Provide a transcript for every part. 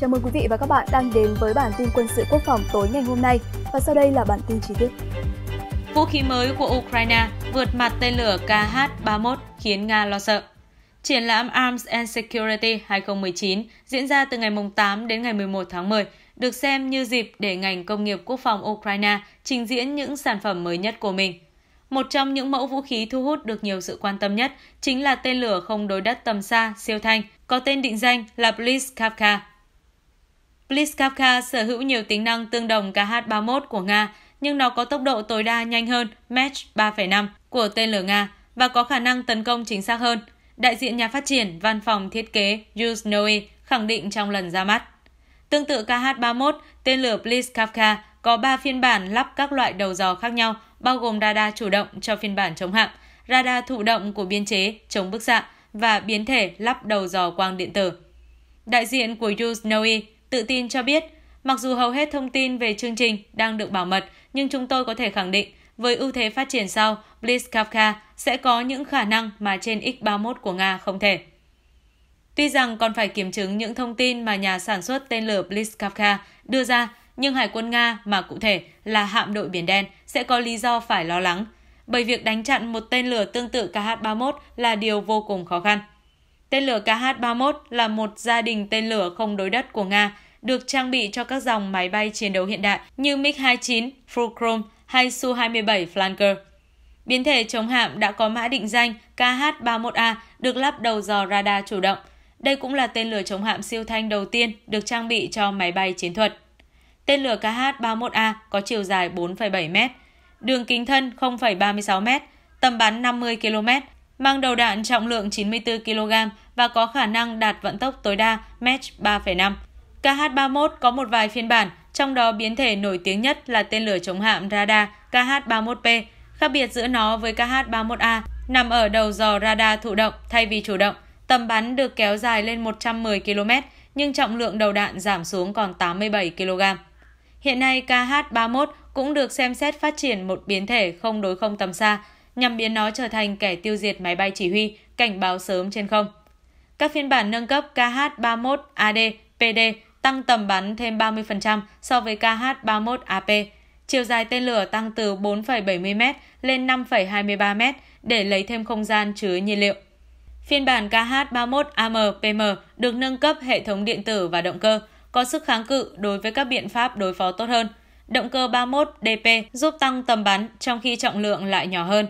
Chào mừng quý vị và các bạn đang đến với bản tin quân sự quốc phòng tối ngày hôm nay và sau đây là bản tin chi tiết. Vũ khí mới của Ukraine vượt mặt tên lửa KH-31 khiến Nga lo sợ. Triển lãm Arms and Security 2019 diễn ra từ ngày 8 đến ngày 11 tháng 10 được xem như dịp để ngành công nghiệp quốc phòng Ukraine trình diễn những sản phẩm mới nhất của mình. Một trong những mẫu vũ khí thu hút được nhiều sự quan tâm nhất chính là tên lửa không đối đất tầm xa siêu thanh, có tên định danh là Blitzkavka Pliskavka sở hữu nhiều tính năng tương đồng KH-31 của Nga, nhưng nó có tốc độ tối đa nhanh hơn Mach 3,5 của tên lửa Nga và có khả năng tấn công chính xác hơn. Đại diện nhà phát triển văn phòng thiết kế Yuznoe khẳng định trong lần ra mắt. Tương tự KH-31, tên lửa Pliskavka có 3 phiên bản lắp các loại đầu dò khác nhau, bao gồm radar chủ động cho phiên bản chống hạm, radar thụ động của biên chế chống bức xạ và biến thể lắp đầu dò quang điện tử. Đại diện của Yuznoe tự tin cho biết, mặc dù hầu hết thông tin về chương trình đang được bảo mật, nhưng chúng tôi có thể khẳng định với ưu thế phát triển sau, Blitzkavka sẽ có những khả năng mà trên X-31 của Nga không thể. Tuy rằng còn phải kiểm chứng những thông tin mà nhà sản xuất tên lửa Blitzkavka đưa ra, nhưng Hải quân Nga mà cụ thể là hạm đội Biển Đen sẽ có lý do phải lo lắng, bởi việc đánh chặn một tên lửa tương tự KH-31 là điều vô cùng khó khăn. Tên lửa KH-31 là một gia đình tên lửa không đối đất của Nga, được trang bị cho các dòng máy bay chiến đấu hiện đại như MiG-29, Fulcrum hay Su-27 Flanker. Biến thể chống hạm đã có mã định danh KH-31A được lắp đầu dò radar chủ động. Đây cũng là tên lửa chống hạm siêu thanh đầu tiên được trang bị cho máy bay chiến thuật. Tên lửa KH-31A có chiều dài 4,7 m, đường kính thân 0,36 m, tầm bắn 50 km mang đầu đạn trọng lượng 94 kg và có khả năng đạt vận tốc tối đa Mach 3,5. KH-31 có một vài phiên bản, trong đó biến thể nổi tiếng nhất là tên lửa chống hạm radar KH-31P. Khác biệt giữa nó với KH-31A nằm ở đầu dò radar thụ động thay vì chủ động. Tầm bắn được kéo dài lên 110 km, nhưng trọng lượng đầu đạn giảm xuống còn 87 kg. Hiện nay KH-31 cũng được xem xét phát triển một biến thể không đối không tầm xa, nhằm biến nó trở thành kẻ tiêu diệt máy bay chỉ huy, cảnh báo sớm trên không. Các phiên bản nâng cấp KH-31AD, PD tăng tầm bắn thêm 30% so với KH-31AP. Chiều dài tên lửa tăng từ 4,70m lên 5,23m để lấy thêm không gian chứa nhiên liệu. Phiên bản kh 31 pm được nâng cấp hệ thống điện tử và động cơ, có sức kháng cự đối với các biện pháp đối phó tốt hơn. Động cơ 31DP giúp tăng tầm bắn trong khi trọng lượng lại nhỏ hơn.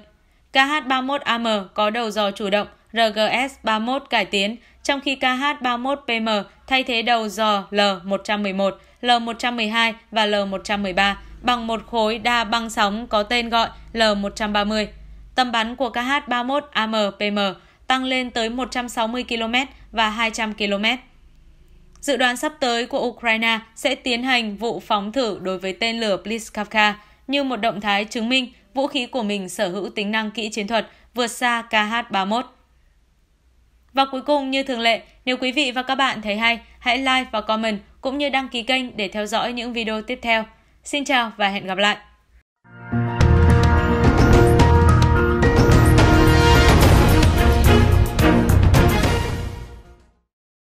KH31AM có đầu dò chủ động RGS31 cải tiến, trong khi KH31PM thay thế đầu dò L111, L112 và L113 bằng một khối đa băng sóng có tên gọi L130. Tầm bắn của KH31AM-PM tăng lên tới 160 km và 200 km. Dự đoán sắp tới của Ukraine sẽ tiến hành vụ phóng thử đối với tên lửa Blitzkavka như một động thái chứng minh vũ khí của mình sở hữu tính năng kỹ chiến thuật vượt xa KH-31. Và cuối cùng như thường lệ, nếu quý vị và các bạn thấy hay, hãy like và comment cũng như đăng ký kênh để theo dõi những video tiếp theo. Xin chào và hẹn gặp lại!